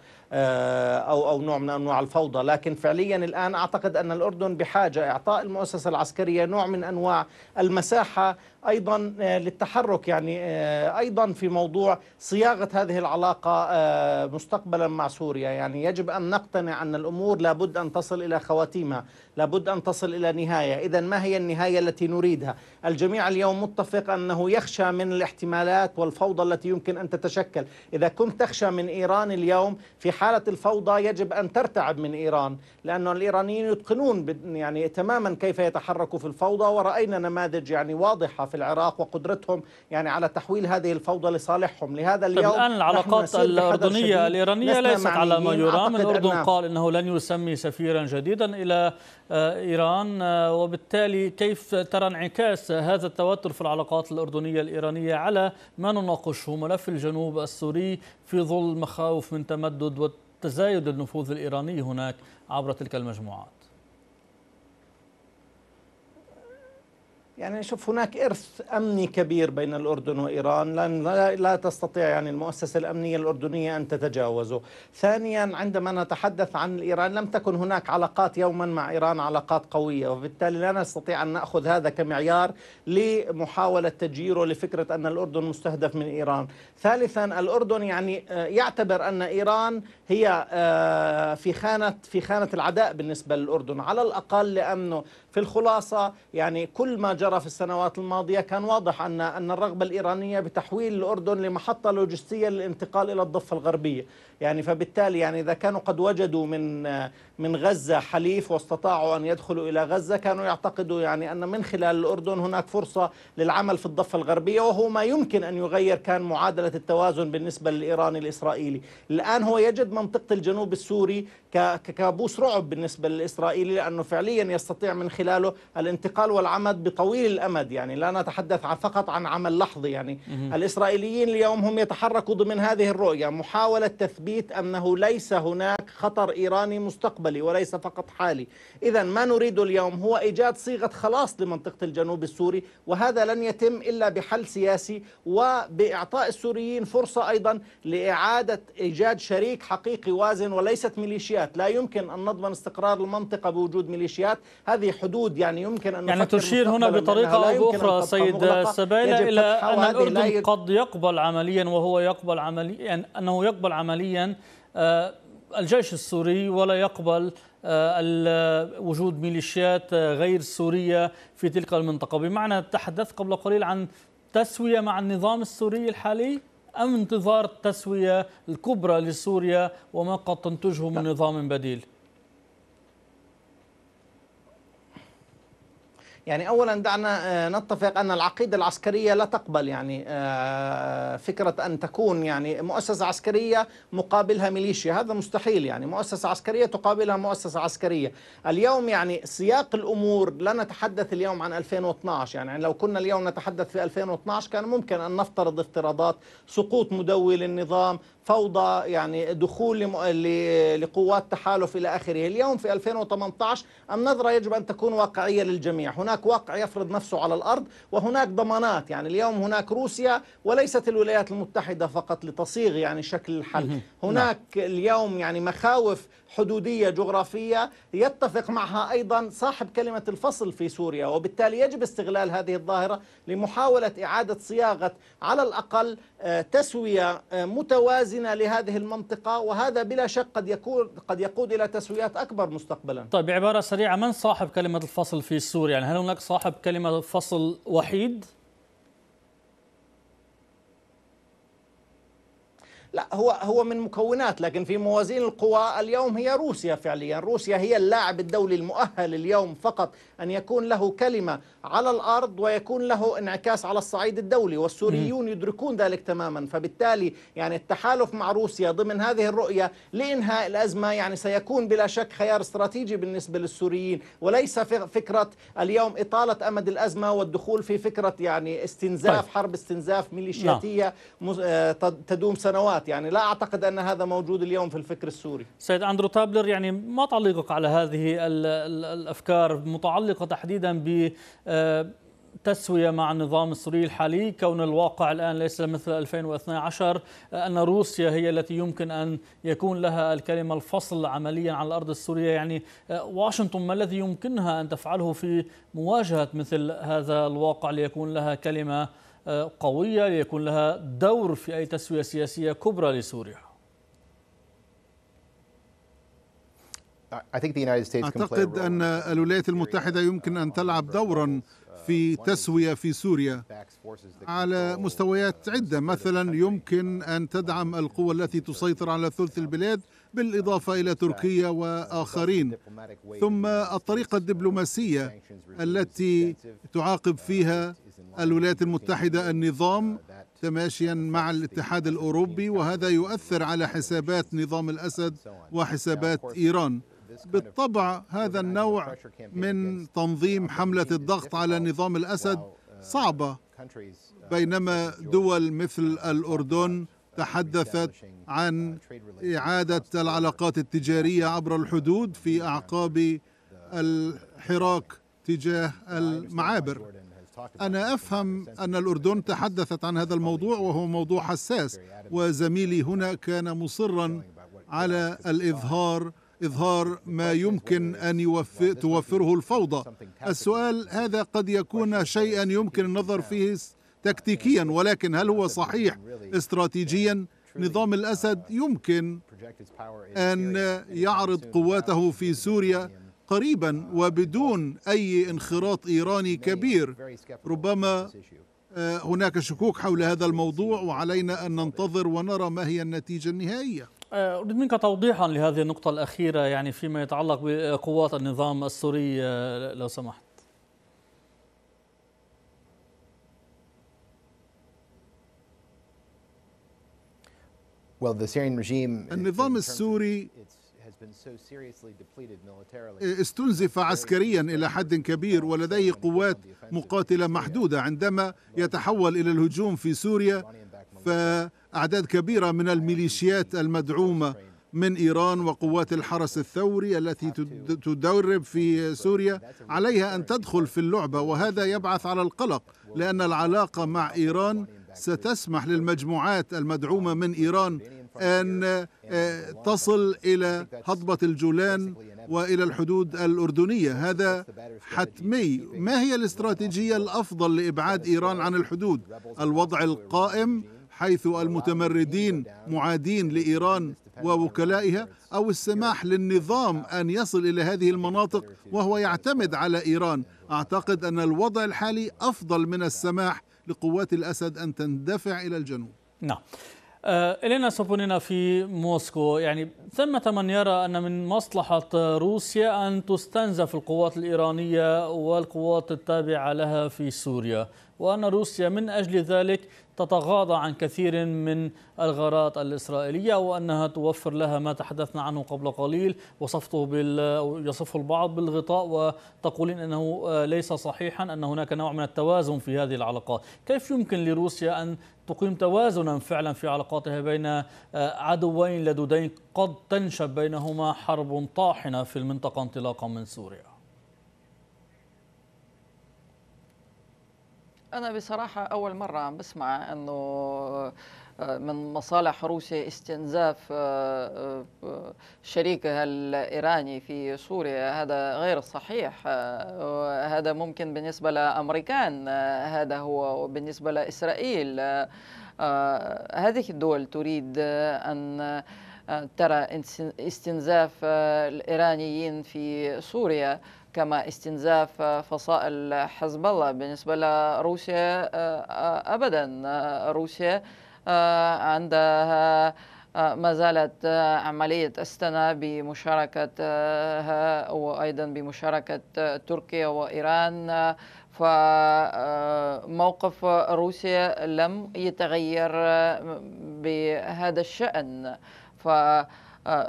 أو أو نوع من أنواع الفوضى لكن فعليا الآن أعتقد أن الأردن بحاجة إعطاء المؤسسة العسكرية نوع من أنواع المساحة أيضا آه، للتحرك يعني آه، أيضا في موضوع صياغة هذه العلاقة آه، مستقبلا مع سوريا يعني يجب أن نقتنع أن الأمور لابد أن تصل إلى خواتيمها لابد أن تصل إلى نهاية إذا ما هي النهاية التي نريدها الجميع اليوم متفق أنه يخشى من الاحتمالات والفوضى التي يمكن أن تتشكل إذا كنت تخشى من إيران اليوم في حالة الفوضى يجب أن ترتعب من إيران لأن الإيرانيين يتقنون يعني تماما كيف يتحركوا في الفوضى ورأينا نماذج يعني واضحة في العراق وقدرتهم يعني على تحويل هذه الفوضى لصالحهم لهذا طيب، اليوم الآن العلاقات الأردنية
الإيرانية ليست على ما يرام الأردن قال إنه لن يسمي سفيرا جديدا إلى آه، إيران آه، وبالتالي كيف ترى انعكاس هذا التوتر في العلاقات الأردنية الإيرانية على ما نناقشه ملف الجنوب السوري في ظل مخاوف من تمدد وتزايد النفوذ الإيراني هناك عبر تلك المجموعات
يعني نشوف هناك إرث أمني كبير بين الأردن وإيران لأن لا تستطيع يعني المؤسسة الأمنية الأردنية أن تتجاوزه ثانيا عندما نتحدث عن إيران لم تكن هناك علاقات يوما مع إيران علاقات قوية وبالتالي لا نستطيع أن نأخذ هذا كمعيار لمحاولة تجييره لفكرة أن الأردن مستهدف من إيران ثالثا الأردن يعني آه، يعتبر أن إيران هي آه، في خانة في خانة العداء بالنسبة للأردن على الأقل لأنه في الخلاصة يعني كل ما جرى في السنوات الماضية كان واضح أن أن الرغبة الإيرانية بتحويل الأردن لمحطة لوجستية للانتقال إلى الضفة الغربية يعني فبالتالي يعني إذا كانوا قد وجدوا من من غزة حليف واستطاعوا أن يدخلوا إلى غزة كانوا يعتقدوا يعني أن من خلال الأردن هناك فرصة للعمل في الضفة الغربية وهو ما يمكن أن يغير كان معادلة التوازن بالنسبة للإيراني الإسرائيلي الآن هو يجد منطقة الجنوب السوري كابوس رعب بالنسبة للإسرائيلي لأنه فعليا يستطيع من خلال خلاله الانتقال والعمد بطويل الأمد يعني لا نتحدث فقط عن عمل لحظي يعني الإسرائيليين اليوم هم يتحركوا ضمن هذه الرؤية محاولة تثبيت أنه ليس هناك خطر إيراني مستقبلي وليس فقط حالي إذا ما نريده اليوم هو إيجاد صيغة خلاص لمنطقة الجنوب السوري وهذا لن يتم إلا بحل سياسي وبإعطاء السوريين فرصة أيضا لإعادة إيجاد شريك حقيقي وازن وليست ميليشيات لا يمكن أن نضمن استقرار المنطقة بوجود ميليشيات هذه حدود الحدود يعني يمكن أن يعني تشير هنا بطريقة أو بأخرى
سيد سبايلا إلى أن الأردن قد يقبل عمليا وهو يقبل عمليا يعني أنه يقبل عمليا آه، الجيش السوري ولا يقبل آه، وجود ميليشيات غير سورية في تلك المنطقة بمعنى تحدثت قبل قليل عن تسوية مع النظام السوري الحالي أم انتظار التسوية الكبرى لسوريا وما قد تنتجه من نعم. نظام بديل
يعني اولا دعنا آه، نتفق ان العقيده العسكريه لا تقبل يعني آه، فكره ان تكون يعني مؤسسه عسكريه مقابلها ميليشيا هذا مستحيل يعني مؤسسه عسكريه تقابلها مؤسسه عسكريه اليوم يعني سياق الامور لا نتحدث اليوم عن 2012 يعني لو كنا اليوم نتحدث في 2012 كان ممكن ان نفترض افتراضات سقوط مدوي للنظام فوضى يعني دخول لقوات تحالف إلى آخره اليوم في 2018 النظرة يجب أن تكون واقعية للجميع هناك واقع يفرض نفسه على الأرض وهناك ضمانات يعني اليوم هناك روسيا وليست الولايات المتحدة فقط لتصيغ يعني شكل الحل هناك اليوم يعني مخاوف حدودية جغرافية يتفق معها أيضا صاحب كلمة الفصل في سوريا وبالتالي يجب استغلال هذه الظاهرة لمحاولة إعادة صياغة على الأقل آه، تسوية آه، متوازنة لهذه المنطقة وهذا بلا شك قد يكون قد يقود إلى تسويات أكبر مستقبلا
طيب بعبارة سريعة من صاحب كلمة الفصل في سوريا يعني هل هناك صاحب كلمة فصل وحيد
لا هو هو من مكونات لكن في موازين القوى اليوم هي روسيا فعليا روسيا هي اللاعب الدولي المؤهل اليوم فقط أن يكون له كلمة على الأرض ويكون له انعكاس على الصعيد الدولي والسوريون يدركون ذلك تماما فبالتالي يعني التحالف مع روسيا ضمن هذه الرؤية لإنهاء الأزمة يعني سيكون بلا شك خيار استراتيجي بالنسبة للسوريين وليس فكرة اليوم إطالة أمد الأزمة والدخول في فكرة يعني استنزاف طيب. حرب استنزاف نعم. ميليشياتية لا. آه، تدوم سنوات التعليقات يعني لا أعتقد أن هذا موجود اليوم في الفكر السوري
سيد أندرو تابلر يعني ما تعليقك على هذه الأفكار متعلقة تحديدا ب آه، تسوية مع النظام السوري الحالي كون الواقع الآن ليس مثل 2012 آه، أن روسيا هي التي يمكن أن يكون لها الكلمة الفصل عمليا على الأرض السورية يعني آه، واشنطن ما الذي يمكنها أن تفعله في مواجهة مثل هذا الواقع ليكون لها كلمة آه، قوية ليكون لها دور في أي تسوية سياسية كبرى لسوريا
أعتقد أن الولايات المتحدة يمكن أن تلعب دورا في تسوية في سوريا على مستويات عدة مثلا يمكن أن تدعم القوى التي تسيطر على ثلث البلاد بالإضافة إلى تركيا وآخرين ثم الطريقة الدبلوماسية التي تعاقب فيها الولايات المتحدة النظام تماشيا مع الاتحاد الأوروبي وهذا يؤثر على حسابات نظام الأسد وحسابات إيران بالطبع هذا النوع من تنظيم حملة الضغط على نظام الأسد صعبة بينما دول مثل الأردن تحدثت عن إعادة العلاقات التجارية عبر الحدود في أعقاب الحراك تجاه المعابر أنا أفهم أن الأردن تحدثت عن هذا الموضوع وهو موضوع حساس وزميلي هنا كان مصرا على الإظهار إظهار ما يمكن أن يوفر توفره الفوضى السؤال هذا قد يكون شيئا يمكن النظر فيه تكتيكيا ولكن هل هو صحيح استراتيجيا نظام الأسد يمكن أن يعرض قواته في سوريا قريبا وبدون أي انخراط إيراني كبير ربما آه، هناك شكوك حول هذا الموضوع وعلينا أن ننتظر ونرى ما هي النتيجة النهائية
آه، أريد منك توضيحا لهذه النقطة الأخيرة يعني فيما يتعلق بقوات النظام السوري آه، لو سمحت
النظام السوري استنزف عسكريا إلى حد كبير ولديه قوات مقاتلة محدودة عندما يتحول إلى الهجوم في سوريا فأعداد كبيرة من الميليشيات المدعومة من إيران وقوات الحرس الثوري التي تدرب في سوريا عليها أن تدخل في اللعبة وهذا يبعث على القلق لأن العلاقة مع إيران ستسمح للمجموعات المدعومة من إيران أن آه، تصل إلى هضبة الجولان وإلى الحدود الأردنية هذا حتمي ما هي الاستراتيجية الأفضل لإبعاد إيران عن الحدود الوضع القائم حيث المتمردين معادين لإيران ووكلائها أو السماح للنظام أن يصل إلى هذه المناطق وهو يعتمد على إيران أعتقد أن الوضع الحالي أفضل من السماح لقوات الأسد أن تندفع إلى الجنوب
نعم آه، إلينا سوبونينا في موسكو يعني ثمة من يرى أن من مصلحة روسيا أن تستنزف القوات الإيرانية والقوات التابعة لها في سوريا وأن روسيا من أجل ذلك تتغاضى عن كثير من الغارات الإسرائيلية وأنها توفر لها ما تحدثنا عنه قبل قليل وصفته بال... يصفه البعض بالغطاء وتقولين أنه آه، ليس صحيحا أن هناك نوع من التوازن في هذه العلاقات كيف يمكن لروسيا أن تقيم توازنا فعلا في علاقاتها بين آه، عدوين لدودين قد تنشب بينهما حرب طاحنة في المنطقة انطلاقا من سوريا
أنا بصراحة أول مرة عم بسمع أنه من مصالح روسيا استنزاف آه، آه، شريكها الإيراني في سوريا هذا غير صحيح آه، هذا ممكن بالنسبة لأمريكان هذا هو بالنسبة لإسرائيل هذه الدول تريد أن ترى استنزاف الإيرانيين في سوريا كما استنزاف فصائل حزب الله بالنسبة لروسيا أبدا روسيا آه، عندها آه، ما زالت آه، عملية أستنا بمشاركتها وأيضا بمشاركة تركيا وإيران فموقف روسيا لم يتغير بهذا الشأن ف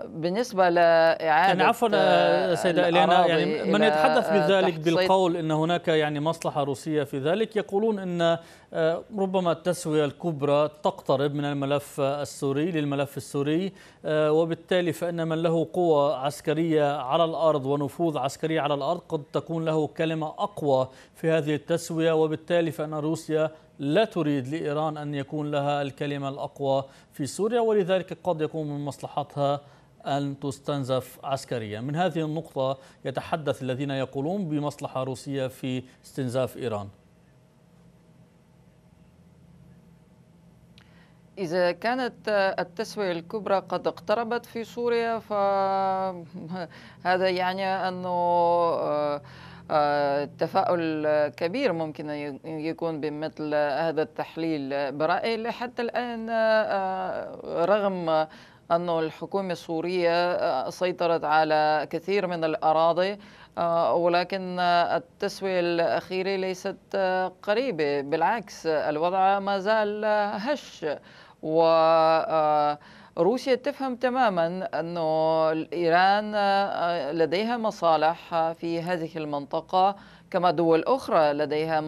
بالنسبة يعني لإعادة يعني عفوا سيدة إلينا يعني من يتحدث بذلك بالقول
أن هناك يعني مصلحة روسية في ذلك يقولون أن آه، ربما التسوية الكبرى تقترب من الملف السوري للملف السوري آه، وبالتالي فإن من له قوى عسكرية على الأرض ونفوذ عسكري على الأرض قد تكون له كلمة أقوى في هذه التسوية وبالتالي فإن روسيا لا تريد لإيران أن يكون لها الكلمة الأقوى في سوريا ولذلك قد يكون من مصلحتها أن تستنزف عسكريا من هذه النقطة يتحدث الذين يقولون بمصلحة روسية في استنزاف إيران
إذا كانت التسوية الكبرى قد اقتربت في سوريا فهذا يعني أنه آه، تفاؤل كبير ممكن يكون بمثل هذا التحليل برأيي حتى الآن آه، آه، رغم أن الحكومة السورية سيطرت على كثير من الأراضي ولكن التسوية الأخيرة ليست قريبة بالعكس الوضع ما زال هش و روسيا تفهم تماما أنه إيران آه، لديها مصالح في هذه المنطقة كما دول أخرى لديها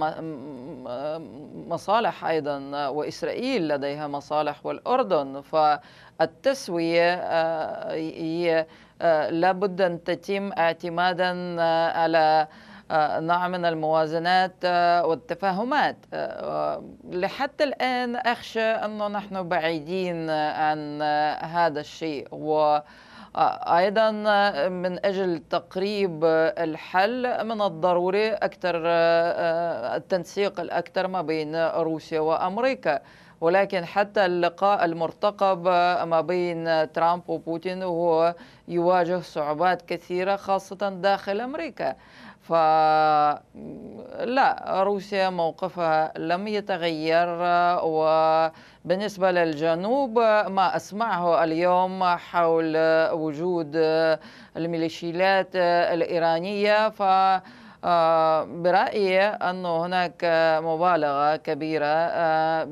مصالح أيضا وإسرائيل لديها مصالح والأردن فالتسوية آه، هي آه، لابد أن تتم اعتمادا على آه، نوع من الموازنات آه، والتفاهمات آه، لحتى الآن أخشى أنه نحن بعيدين عن هذا الشيء و ايضا من اجل تقريب الحل من الضروري اكثر التنسيق الاكثر ما بين روسيا وامريكا ولكن حتى اللقاء المرتقب ما بين ترامب وبوتين هو يواجه صعوبات كثيره خاصه داخل امريكا فلا روسيا موقفها لم يتغير وبالنسبة للجنوب ما أسمعه اليوم حول وجود الميليشيات الإيرانية ف آه، برأيي أنه هناك مبالغة كبيرة آه،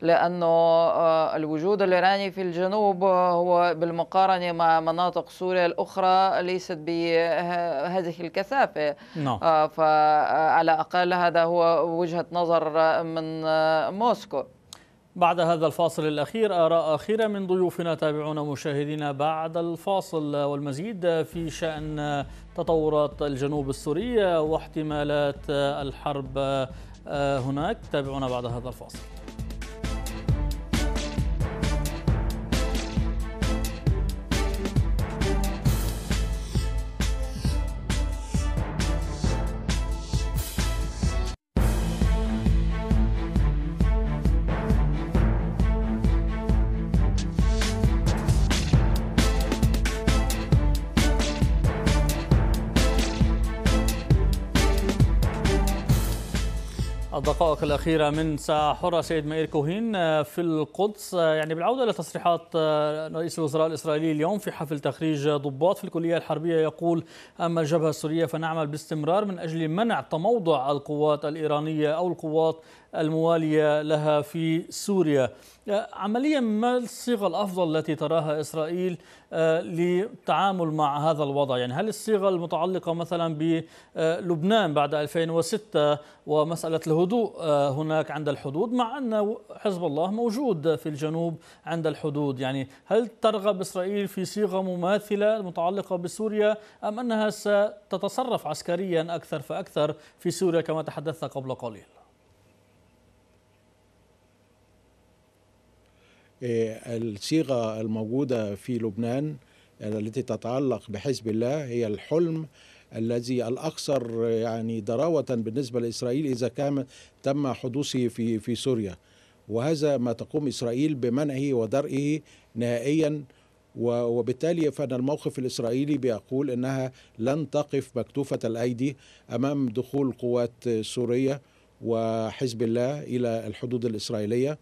لأنه آه، الوجود الإيراني في الجنوب هو بالمقارنة مع مناطق سوريا الأخرى ليست بهذه الكثافة no. نعم. فعلى أقل هذا هو وجهة نظر من موسكو
بعد هذا الفاصل الأخير آراء أخيرة من ضيوفنا تابعونا مشاهدينا بعد الفاصل والمزيد في شأن تطورات الجنوب السوري واحتمالات الحرب آه، هناك تابعونا بعد هذا الفاصل الدقائق الأخيرة من ساعة حرة سيد مائير كوهين آه، في القدس آه، يعني بالعودة إلى تصريحات آه، رئيس الوزراء الإسرائيلي اليوم في حفل تخريج ضباط في الكلية الحربية يقول أما الجبهة السورية فنعمل باستمرار من أجل منع تموضع القوات الإيرانية أو القوات الموالية لها في سوريا آه، عمليا ما الصيغة الأفضل التي تراها إسرائيل آه، للتعامل مع هذا الوضع يعني هل الصيغة المتعلقة مثلا بلبنان آه، بعد 2006 ومسألة الهدوء هناك عند الحدود مع أن حزب الله موجود في الجنوب عند الحدود يعني هل ترغب إسرائيل في صيغة مماثلة متعلقة بسوريا أم أنها ستتصرف عسكريا أكثر فأكثر في سوريا كما تحدثت قبل قليل
آه، الصيغة الموجودة في لبنان آه، التي تتعلق بحزب الله هي الحلم الذي الأكثر يعني ضراوة بالنسبة لإسرائيل إذا كان تم حدوثه في في سوريا وهذا ما تقوم إسرائيل بمنعه ودرئه نهائيا وبالتالي فان الموقف الاسرائيلي بيقول انها لن تقف مكتوفه الايدي امام دخول قوات سوريه وحزب الله الى الحدود الاسرائيليه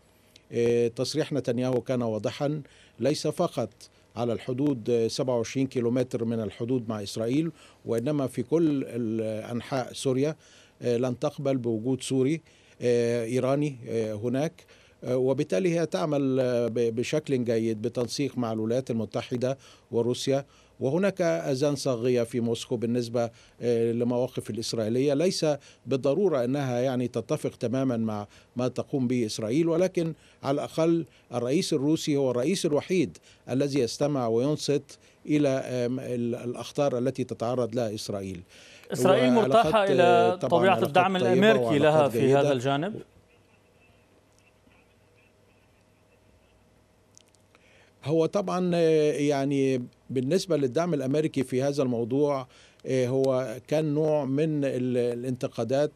إيه، تصريح نتنياهو كان واضحا ليس فقط على الحدود 27 كيلومتر من الحدود مع إسرائيل وإنما في كل أنحاء سوريا إيه، لن تقبل بوجود سوري إيه، إيراني هناك وبالتالي هي تعمل بشكل جيد بتنسيق مع الولايات المتحدة وروسيا وهناك أذان صاغية في موسكو بالنسبة آه، لمواقف الإسرائيلية ليس بالضرورة أنها يعني تتفق تماما مع ما تقوم به إسرائيل ولكن على الأقل الرئيس الروسي هو الرئيس الوحيد الذي يستمع وينصت إلى الأخطار التي تتعرض لها إسرائيل إسرائيل مرتاحة إلى آه، طبيعة الدعم الأمريكي لها في هذا الجانب؟ هو طبعا آه، يعني بالنسبة للدعم الأمريكي في هذا الموضوع آه، هو كان نوع من الانتقادات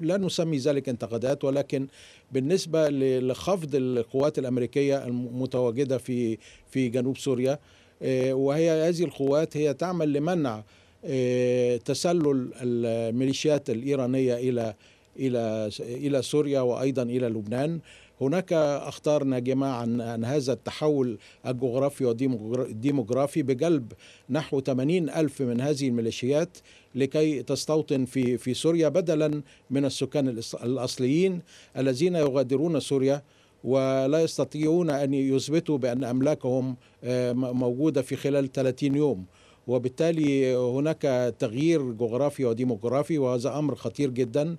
لا نسمي ذلك انتقادات ولكن بالنسبة لخفض القوات الأمريكية المتواجدة في في جنوب سوريا آه، وهي هذه القوات هي تعمل لمنع آه، تسلل الميليشيات الإيرانية إلى إلى إلى سوريا وأيضا إلى لبنان هناك اخطار ناجمه عن أن هذا التحول الجغرافي والديموغرافي بجلب نحو 80 ألف من هذه الميليشيات لكي تستوطن في في سوريا بدلا من السكان الأصليين الذين يغادرون سوريا ولا يستطيعون أن يثبتوا بأن أملاكهم آه، موجودة في خلال 30 يوم وبالتالي هناك تغيير جغرافي وديموغرافي وهذا أمر خطير جداً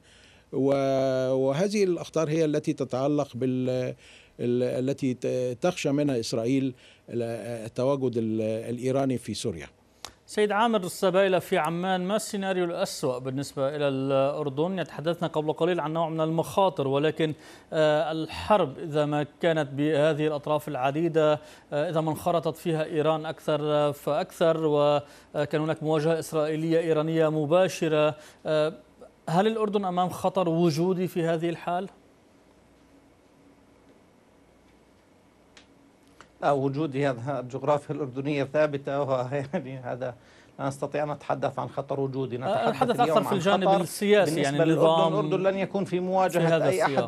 وهذه الأخطار هي التي تتعلق بال التي تخشى منها إسرائيل التواجد الإيراني في سوريا
سيد عامر السبايلة في عمان ما السيناريو الأسوأ بالنسبة إلى الأردن تحدثنا قبل قليل عن نوع من المخاطر ولكن آه، الحرب إذا ما كانت بهذه الأطراف العديدة آه، إذا ما انخرطت فيها إيران أكثر فأكثر وكان هناك مواجهة إسرائيلية إيرانية مباشرة آه، هل الأردن أمام خطر وجودي في هذه الحال؟
لا وجودي هذا الجغرافيا الأردنية ثابتة يعني هذا لا نستطيع أن نتحدث عن خطر وجودي أه، نتحدث أكثر في الجانب السياسي يعني النظام الأردن لن يكون في مواجهة في هذا أي السياق.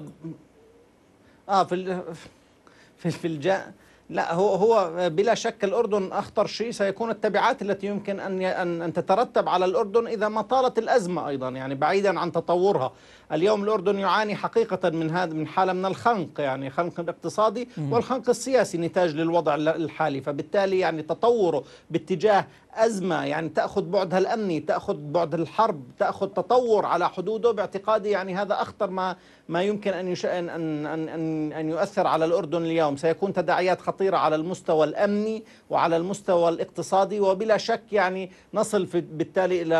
أحد آه في في في الجانب لا هو هو بلا شك الاردن اخطر شيء سيكون التبعات التي يمكن ان ان تترتب على الاردن اذا ما طالت الازمه ايضا يعني بعيدا عن تطورها اليوم الاردن يعاني حقيقه من هذا من حاله من الخنق يعني خنق الاقتصادي والخنق السياسي نتاج للوضع الحالي فبالتالي يعني تطوره باتجاه أزمة يعني تأخذ بعدها الأمني تأخذ بعد الحرب تأخذ تطور على حدوده باعتقادي يعني هذا أخطر ما ما يمكن أن, يش... أن, أن, أن, أن يؤثر على الأردن اليوم سيكون تداعيات خطيرة على المستوى الأمني وعلى المستوى الاقتصادي وبلا شك يعني نصل في... بالتالي إلى...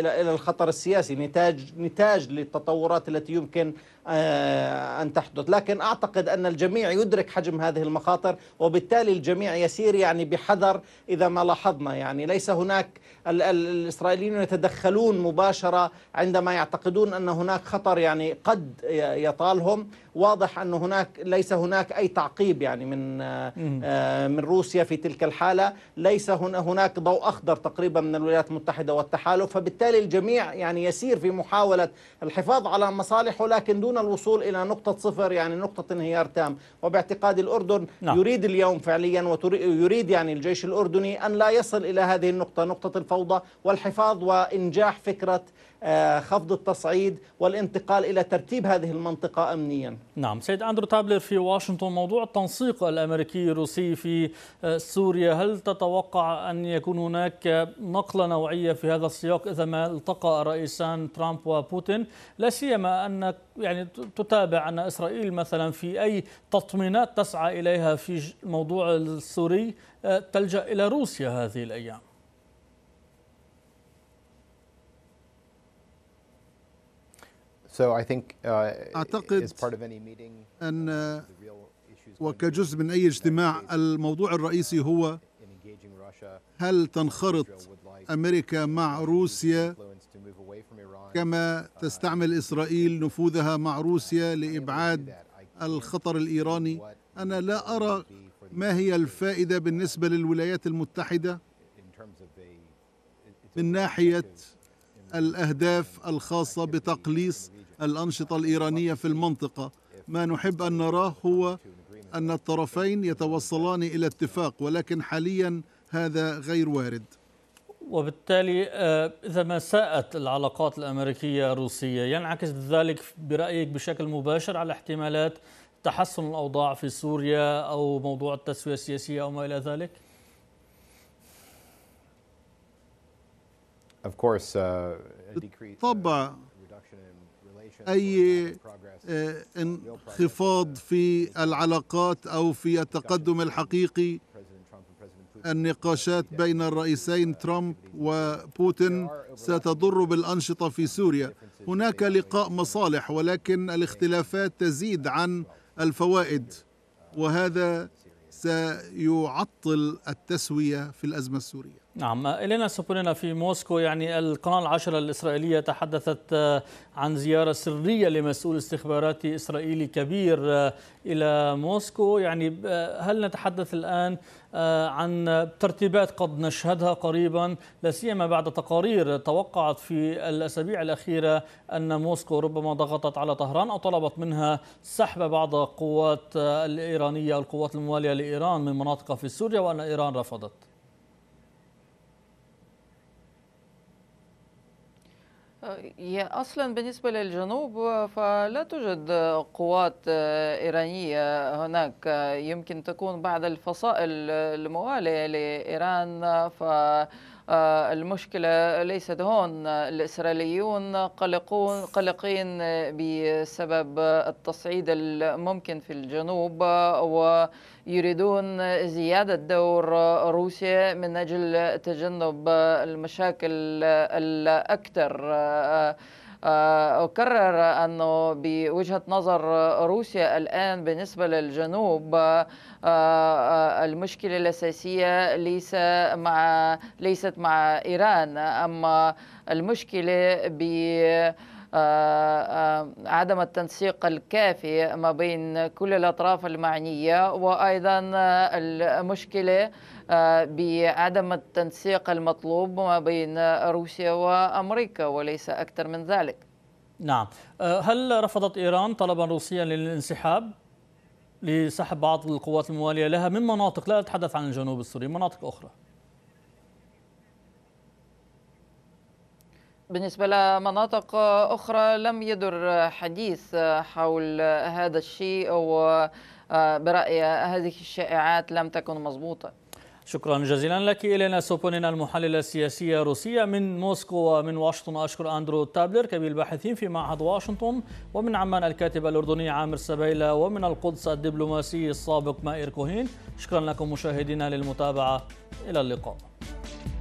إلى إلى الخطر السياسي نتاج نتاج للتطورات التي يمكن آه، أن تحدث لكن أعتقد أن الجميع يدرك حجم هذه المخاطر وبالتالي الجميع يسير يعني بحذر إذا ما لاحظنا يعني ليس هناك الإسرائيليين يتدخلون مباشرة عندما يعتقدون أن هناك خطر يعني قد يطالهم واضح أن هناك ليس هناك أي تعقيب يعني من آه، آه، من روسيا في تلك الحالة ليس هناك ضوء أخضر تقريبا من الولايات المتحدة والتحالف فبالتالي الجميع يعني يسير في محاولة الحفاظ على مصالحه لكن دون الوصول إلى نقطة صفر يعني نقطة انهيار تام وباعتقاد الأردن نعم. يريد اليوم فعليا ويريد يعني الجيش الأردني أن لا يصل إلى هذه النقطة نقطة الفوضى والحفاظ وإنجاح فكرة آه، خفض التصعيد والانتقال إلى ترتيب هذه المنطقة أمنيا
نعم سيد أندرو تابلر في واشنطن موضوع التنسيق الأمريكي الروسي في آه، سوريا هل تتوقع أن يكون هناك نقلة نوعية في هذا السياق إذا ما التقى الرئيسان ترامب وبوتين لا سيما أن يعني تتابع أن إسرائيل مثلا في أي تطمينات تسعى إليها في الموضوع السوري آه، تلجأ إلى روسيا هذه الأيام
أعتقد أن وكجزء من أي اجتماع الموضوع الرئيسي هو uh, هل uh, تنخرط أمريكا مع روسيا كما uh, تستعمل إسرائيل نفوذها مع روسيا لإبعاد الخطر الإيراني أنا لا أرى ما هي الفائدة بالنسبة للولايات المتحدة من ناحية الأهداف الخاصة بتقليص الأنشطة الإيرانية في المنطقة ما نحب أن نراه هو أن الطرفين يتوصلان إلى اتفاق ولكن حاليا هذا غير وارد
وبالتالي آه، إذا ما ساءت العلاقات الأمريكية الروسية ينعكس ذلك برأيك بشكل مباشر على احتمالات تحسن الأوضاع في سوريا أو موضوع التسوية السياسية أو ما إلى ذلك؟
آه، طبعا أي آه، انخفاض في العلاقات أو في التقدم الحقيقي النقاشات بين الرئيسين ترامب وبوتين ستضر بالأنشطة في سوريا هناك لقاء مصالح ولكن الاختلافات تزيد عن الفوائد وهذا سيعطل التسوية في الأزمة السورية
نعم إلينا سابونينا في موسكو يعني القناة العشرة الإسرائيلية تحدثت آه، عن زيارة سرية لمسؤول استخباراتي إسرائيلي كبير آه، إلى موسكو يعني آه، هل نتحدث الآن آه، عن ترتيبات قد نشهدها قريبا لا سيما بعد تقارير توقعت في الاسابيع الاخيره ان موسكو ربما ضغطت على طهران او طلبت منها سحب بعض القوات آه، الايرانيه القوات المواليه لايران من مناطقها في سوريا وان ايران رفضت
يا اصلا بالنسبه للجنوب فلا توجد قوات ايرانيه هناك يمكن تكون بعض الفصائل المواليه لايران ف آه، المشكلة ليست هون الإسرائيليون قلقون قلقين بسبب التصعيد الممكن في الجنوب ويريدون زيادة دور روسيا من أجل تجنب المشاكل الأكثر آه، آه، أكرر أنه بوجهة نظر روسيا الآن بالنسبة للجنوب آه، آه، المشكلة الأساسية ليس مع ليست مع إيران أما المشكلة ب عدم التنسيق الكافي ما بين كل الأطراف المعنية وأيضا المشكلة بعدم التنسيق المطلوب ما بين روسيا وأمريكا وليس أكثر من ذلك
نعم أه، هل رفضت إيران طلبا روسيا للانسحاب لسحب بعض القوات الموالية لها من مناطق لا أتحدث عن الجنوب السوري مناطق أخرى
بالنسبة لمناطق أخرى لم يدر حديث حول هذا الشيء وبرأيي آه، هذه الشائعات لم تكن مضبوطة
شكرا جزيلا لك إلينا سوبونين المحللة السياسية الروسية من موسكو ومن واشنطن أشكر أندرو تابلر كبير الباحثين في معهد واشنطن ومن عمان الكاتب الأردني عامر سبيلة ومن القدس الدبلوماسي السابق مائر كوهين شكرا لكم مشاهدينا للمتابعة إلى اللقاء